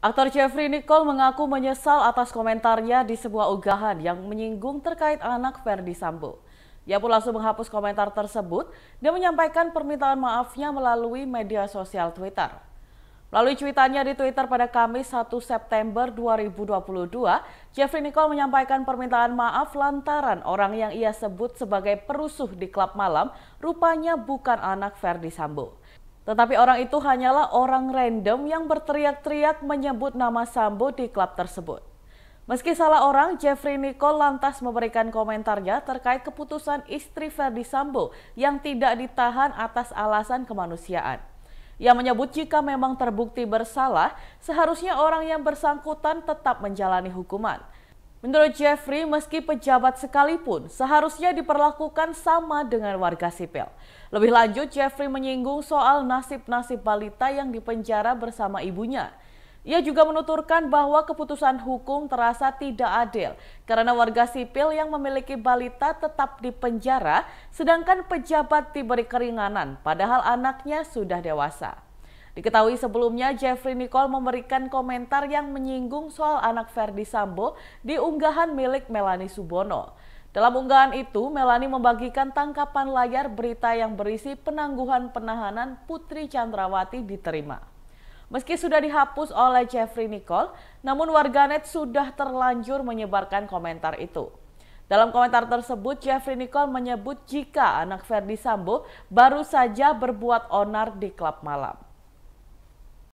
Aktor Jeffrey Nicole mengaku menyesal atas komentarnya di sebuah unggahan yang menyinggung terkait anak Ferdi Sambo. Ia pun langsung menghapus komentar tersebut dan menyampaikan permintaan maafnya melalui media sosial Twitter. Melalui cuitannya di Twitter pada Kamis 1 September 2022, Jeffrey Nicole menyampaikan permintaan maaf lantaran orang yang ia sebut sebagai perusuh di klub malam rupanya bukan anak Ferdi Sambo. Tetapi orang itu hanyalah orang random yang berteriak-teriak menyebut nama Sambo di klub tersebut. Meski salah orang, Jeffrey Nicole lantas memberikan komentarnya terkait keputusan istri Ferdi Sambo yang tidak ditahan atas alasan kemanusiaan. Ia menyebut jika memang terbukti bersalah, seharusnya orang yang bersangkutan tetap menjalani hukuman. Menurut Jeffrey, meski pejabat sekalipun seharusnya diperlakukan sama dengan warga sipil. Lebih lanjut, Jeffrey menyinggung soal nasib-nasib balita yang dipenjara bersama ibunya. Ia juga menuturkan bahwa keputusan hukum terasa tidak adil karena warga sipil yang memiliki balita tetap dipenjara sedangkan pejabat diberi keringanan padahal anaknya sudah dewasa. Diketahui sebelumnya, Jeffrey Nicole memberikan komentar yang menyinggung soal anak Ferdi Sambo di unggahan milik Melani Subono. Dalam unggahan itu, Melani membagikan tangkapan layar berita yang berisi penangguhan penahanan Putri Chandrawati diterima. Meski sudah dihapus oleh Jeffrey Nicole, namun warganet sudah terlanjur menyebarkan komentar itu. Dalam komentar tersebut, Jeffrey Nicole menyebut jika anak Ferdi Sambo baru saja berbuat onar di klub malam.